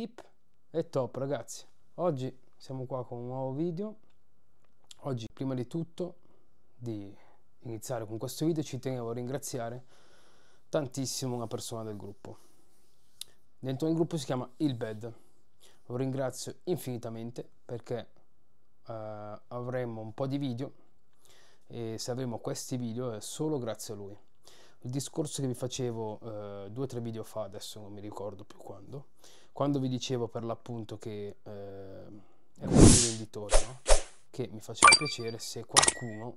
tip e top ragazzi oggi siamo qua con un nuovo video oggi prima di tutto di iniziare con questo video ci tenevo a ringraziare tantissimo una persona del gruppo dentro il gruppo si chiama il bed lo ringrazio infinitamente perché eh, avremo un po' di video e se avremo questi video è solo grazie a lui il discorso che vi facevo eh, due o tre video fa adesso non mi ricordo più quando quando vi dicevo per l'appunto che eh, ero un venditore, no? che mi faceva piacere se qualcuno,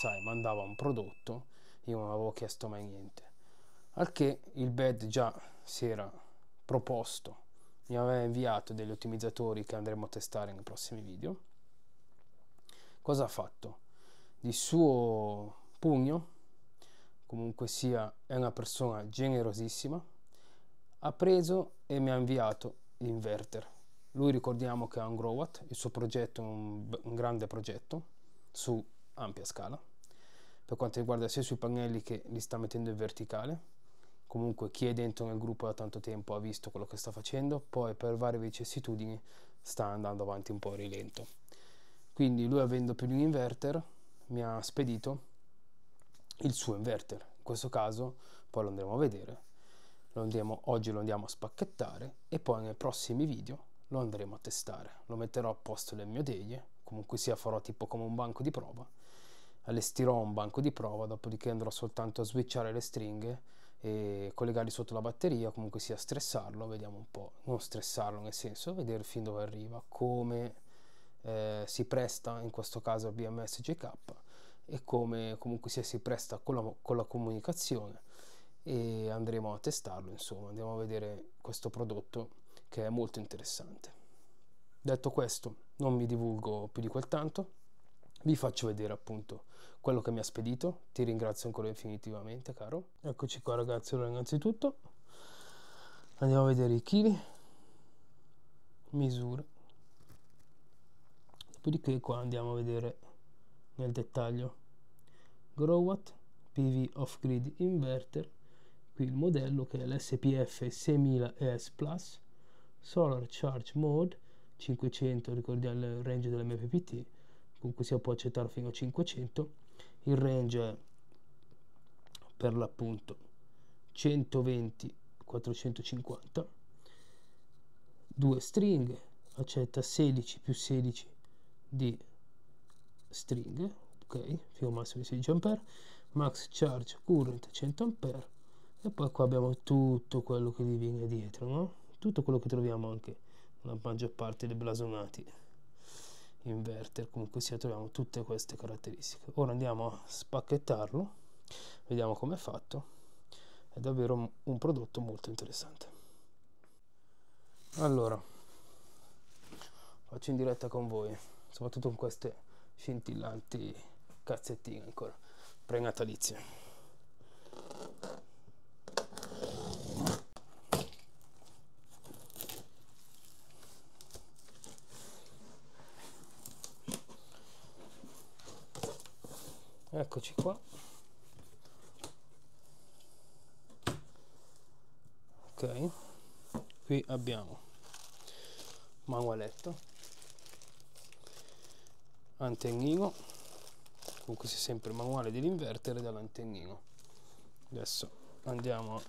sai, mandava un prodotto, io non avevo chiesto mai niente. Al che il bed già si era proposto, mi aveva inviato degli ottimizzatori che andremo a testare nei prossimi video. Cosa ha fatto? Di suo pugno, comunque sia, è una persona generosissima, ha preso e mi ha inviato l'inverter. Lui ricordiamo che è un Growat, il suo progetto è un, un grande progetto su ampia scala, per quanto riguarda sia sui pannelli che li sta mettendo in verticale, comunque chi è dentro nel gruppo da tanto tempo ha visto quello che sta facendo, poi per varie vicissitudini sta andando avanti un po' a rilento. Quindi lui avendo più di un inverter mi ha spedito il suo inverter, in questo caso poi lo andremo a vedere, lo andiamo, oggi lo andiamo a spacchettare e poi nei prossimi video lo andremo a testare. Lo metterò a posto nel mio deglie, comunque sia farò tipo come un banco di prova, allestirò un banco di prova, dopodiché andrò soltanto a switchare le stringhe e collegarli sotto la batteria, comunque sia stressarlo, vediamo un po', non stressarlo nel senso, vedere fin dove arriva, come eh, si presta in questo caso BMS JK e come comunque sia si presta con la, con la comunicazione e andremo a testarlo, insomma, andiamo a vedere questo prodotto che è molto interessante. Detto questo, non mi divulgo più di quel tanto, vi faccio vedere appunto quello che mi ha spedito, ti ringrazio ancora infinitivamente caro. Eccoci qua ragazzi, allora innanzitutto andiamo a vedere i chili, misure, dopodiché qua andiamo a vedere nel dettaglio. grow Growatt, PV off-grid inverter, qui il modello che è l'SPF 6000 s Plus Solar Charge Mode 500 ricordiamo il range dell'MPPT comunque si può accettare fino a 500 il range è per l'appunto 120 450 due stringhe accetta 16 più 16 di stringhe ok fino a massimo di 16 A max charge current 100 A e poi qua abbiamo tutto quello che vi viene dietro no? tutto quello che troviamo anche nella maggior parte dei blasonati inverter comunque sia troviamo tutte queste caratteristiche ora andiamo a spacchettarlo vediamo come è fatto è davvero un prodotto molto interessante allora faccio in diretta con voi soprattutto con queste scintillanti cazzettine ancora prenatalizie eccoci qua ok qui abbiamo manualetto antennino comunque si sempre il manuale dell'invertere dall'antennino adesso andiamo a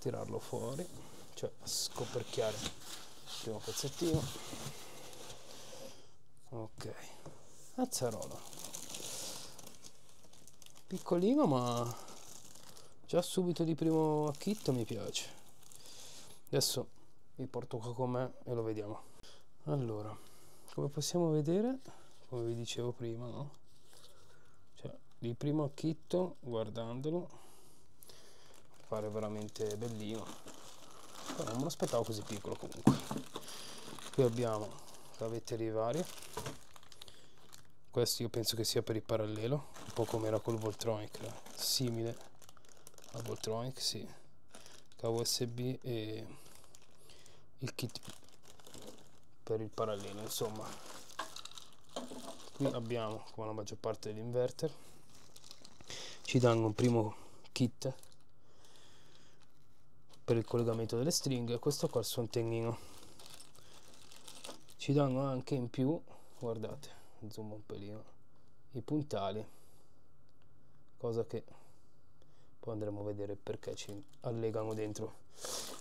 tirarlo fuori cioè a scoperchiare il primo pezzettino ok azzarolo piccolino ma già subito di primo acchitto mi piace adesso vi porto qua con me e lo vediamo allora come possiamo vedere come vi dicevo prima no? cioè di primo acchitto guardandolo pare veramente bellino non me l'aspettavo così piccolo comunque qui abbiamo gavetterie varie questo io penso che sia per il parallelo un po' come era col Voltronic simile al Voltronic sì cavo USB e il kit per il parallelo insomma qui abbiamo come la maggior parte degli inverter ci danno un primo kit per il collegamento delle stringhe questo qua è il suo antennino ci danno anche in più guardate zoom un pelino i puntali cosa che poi andremo a vedere perché ci allegano dentro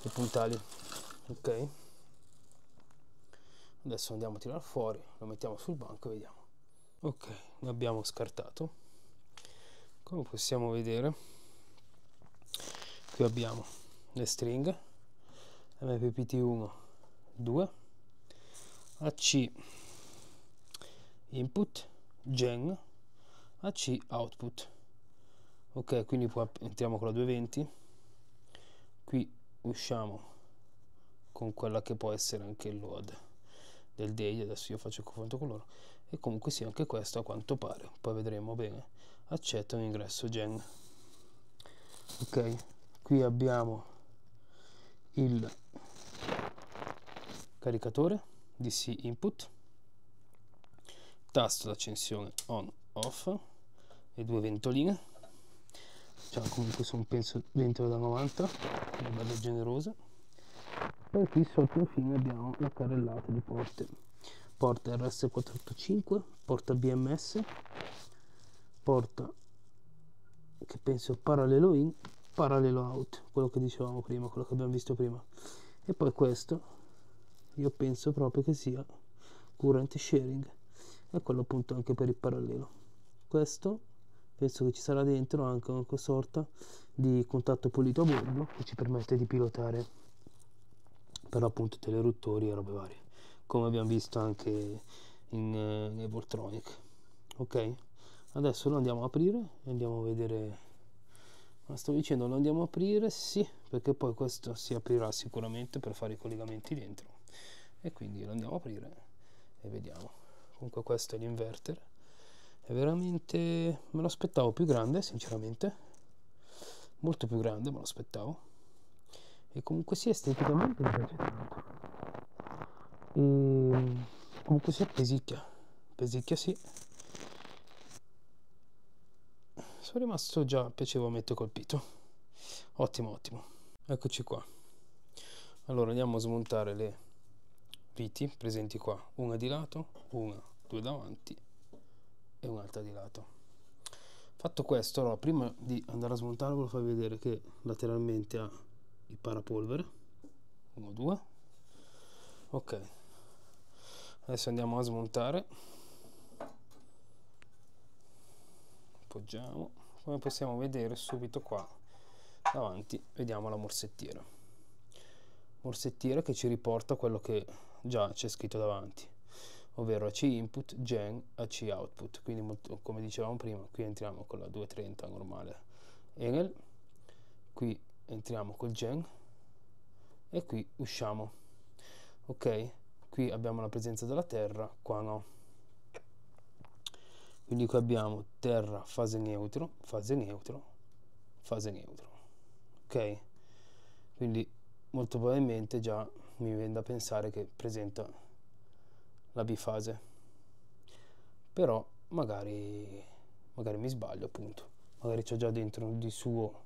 i puntali ok adesso andiamo a tirare fuori lo mettiamo sul banco e vediamo ok l'abbiamo scartato come possiamo vedere qui abbiamo le stringhe mppt 1 2 ac input gen ac output ok quindi qua entriamo con la 220 qui usciamo con quella che può essere anche il load del day adesso io faccio il confronto con loro e comunque sì anche questo a quanto pare poi vedremo bene accetta un ingresso gen ok qui abbiamo il caricatore DC input tasto d'accensione on off e due ventoline diciamo comunque sono penso ventole da 90 una bella generosa poi qui sotto infine abbiamo la carrellata di porte porta RS485 porta BMS porta che penso parallelo in parallelo out quello che dicevamo prima quello che abbiamo visto prima e poi questo io penso proprio che sia current sharing e quello appunto anche per il parallelo questo penso che ci sarà dentro anche una sorta di contatto pulito a bordo che ci permette di pilotare per appunto teleruttori e robe varie come abbiamo visto anche in, eh, Voltronic ok adesso lo andiamo a aprire e andiamo a vedere ma sto dicendo lo andiamo a aprire sì perché poi questo si aprirà sicuramente per fare i collegamenti dentro e quindi lo andiamo a aprire e vediamo comunque questo è l'inverter è veramente me lo aspettavo più grande sinceramente molto più grande me lo aspettavo e comunque sia esteticamente mi piace tanto e comunque sia pesicchia pesicchia sì sono rimasto già piacevolmente colpito ottimo ottimo eccoci qua allora andiamo a smontare le viti presenti qua una di lato una due davanti e un'altra di lato fatto questo allora prima di andare a smontare voglio farvi vedere che lateralmente ha il parapolvere 1 2 ok adesso andiamo a smontare appoggiamo come possiamo vedere subito qua davanti vediamo la morsettiera morsettiera che ci riporta quello che già c'è scritto davanti ovvero AC input gen AC output quindi molto, come dicevamo prima qui entriamo con la 230 normale Enel, qui entriamo col gen e qui usciamo ok qui abbiamo la presenza della terra qua no quindi qui abbiamo terra fase neutro fase neutro fase neutro ok quindi molto probabilmente già mi viene da pensare che presenta la bifase però magari, magari mi sbaglio appunto magari c'è già dentro di suo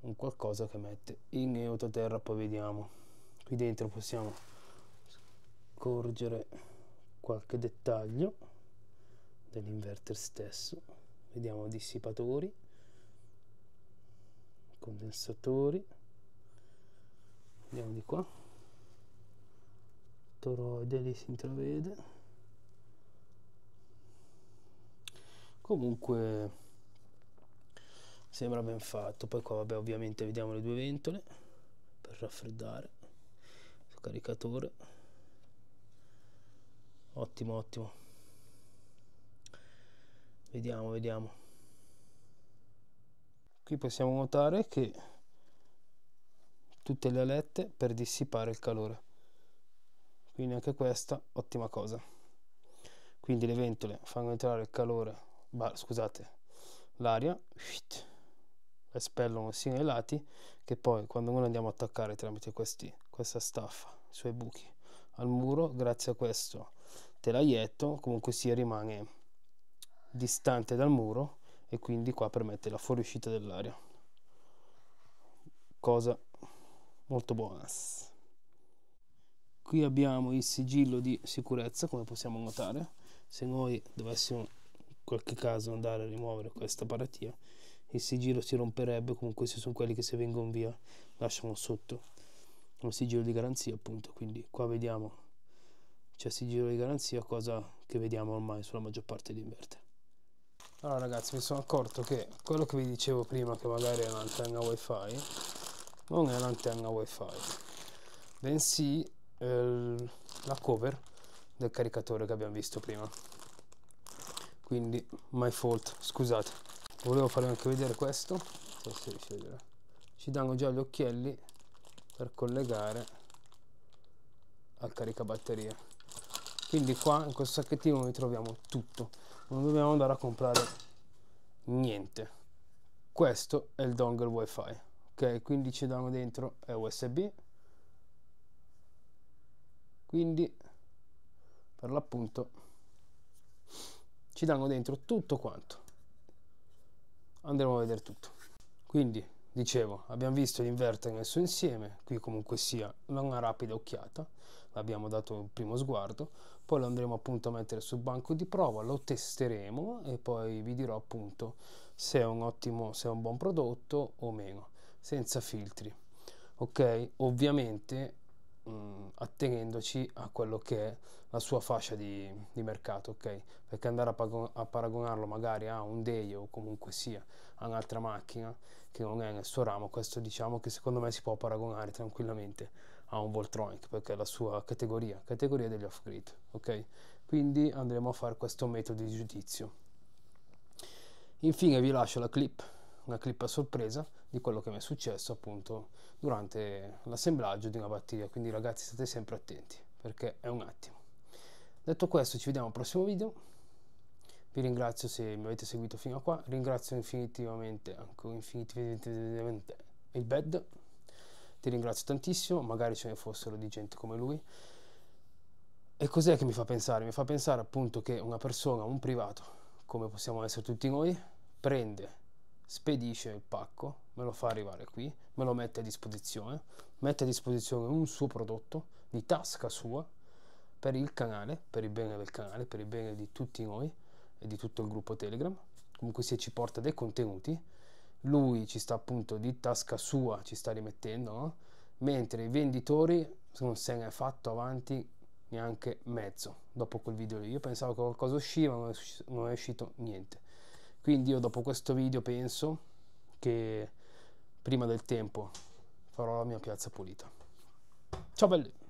un qualcosa che mette in neototerra poi vediamo qui dentro possiamo scorgere qualche dettaglio dell'inverter stesso vediamo dissipatori condensatori andiamo di qua toroide lì si intravede comunque sembra ben fatto poi qua vabbè ovviamente vediamo le due ventole per raffreddare il caricatore ottimo ottimo vediamo vediamo qui possiamo notare che tutte le alette per dissipare il calore quindi anche questa ottima cosa quindi le ventole fanno entrare il calore bah, scusate l'aria la espellono sia nei lati che poi quando noi andiamo a attaccare tramite questi, questa staffa i suoi buchi al muro grazie a questo telaietto comunque sia rimane distante dal muro e quindi qua permette la fuoriuscita dell'aria cosa molto buona qui abbiamo il sigillo di sicurezza come possiamo notare se noi dovessimo in qualche caso andare a rimuovere questa paratia il sigillo si romperebbe comunque questi sono quelli che se vengono via lasciano sotto un sigillo di garanzia appunto quindi qua vediamo c'è sigillo di garanzia cosa che vediamo ormai sulla maggior parte di inverte allora ragazzi mi sono accorto che quello che vi dicevo prima che magari è un'antenna wifi non è un'antenna wifi bensì eh, la cover del caricatore che abbiamo visto prima quindi my fault scusate volevo farvi anche vedere questo ci danno già gli occhielli per collegare al caricabatterie quindi qua in questo sacchettino noi troviamo tutto non dobbiamo andare a comprare niente questo è il dongle wifi ok quindi ci danno dentro è usb quindi per l'appunto ci danno dentro tutto quanto andremo a vedere tutto quindi dicevo abbiamo visto l'inverter nel suo insieme qui comunque sia una rapida occhiata l'abbiamo dato un primo sguardo poi lo andremo appunto a mettere sul banco di prova lo testeremo e poi vi dirò appunto se è un ottimo se è un buon prodotto o meno senza filtri ok ovviamente mh, mm, attenendoci a quello che è la sua fascia di, di mercato, ok? Perché andare a, pago- a, paragonarlo magari a un Day o comunque sia a un'altra macchina che non è nel suo ramo, questo diciamo che secondo me si può paragonare tranquillamente a un Voltronic perché è la sua categoria, categoria degli off-grid, ok? Quindi andremo a fare questo metodo di giudizio. Infine vi lascio la clip una clip a sorpresa di quello che mi è successo appunto durante l'assemblaggio di una batteria, quindi ragazzi state sempre attenti perché è un attimo. Detto questo ci vediamo al prossimo video, vi ringrazio se mi avete seguito fino a qua, ringrazio infinitivamente, anche infinitivamente il bed, ti ringrazio tantissimo, magari ce ne fossero di gente come lui. E cos'è che mi fa pensare? Mi fa pensare appunto che una persona, un privato, come possiamo essere tutti noi, prende spedisce il pacco, me lo fa arrivare qui, me lo mette a disposizione, mette a disposizione un suo prodotto di tasca sua per il canale, per il bene del canale, per il bene di tutti noi e di tutto il gruppo Telegram. Comunque se ci porta dei contenuti, lui ci sta appunto di tasca sua, ci sta rimettendo, no? mentre i venditori non se ne è fatto avanti neanche mezzo dopo quel video lì. Io pensavo che qualcosa usciva, non è, non è uscito niente quindi io dopo questo video penso che prima del tempo farò la mia piazza pulita ciao belli